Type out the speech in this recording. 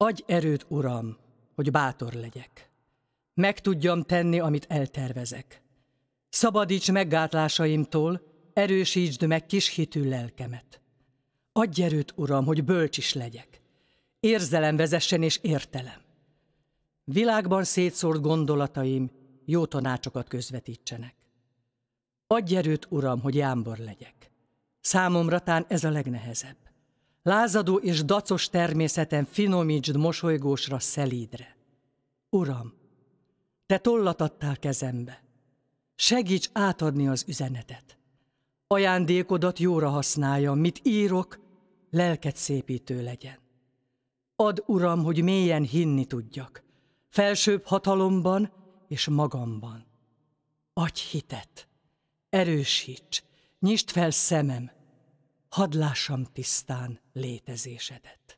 Adj erőt, Uram, hogy bátor legyek. Meg tudjam tenni, amit eltervezek. Szabadíts meg gátlásaimtól, erősítsd meg kis hitű lelkemet. Adj erőt, Uram, hogy bölcs is legyek. Érzelem vezessen és értelem. Világban szétszórt gondolataim jó tanácsokat közvetítsenek. Adj erőt, Uram, hogy jámbor legyek. Számomra tán ez a legnehezebb lázadó és dacos természeten finomítsd mosolygósra szelídre. Uram, te tollat adtál kezembe, segíts átadni az üzenetet. Ajándékodat jóra használja, mit írok, lelket szépítő legyen. Ad, Uram, hogy mélyen hinni tudjak, felsőbb hatalomban és magamban. Adj hitet, erősíts, nyisd fel szemem, hadd lássam tisztán létezésedet.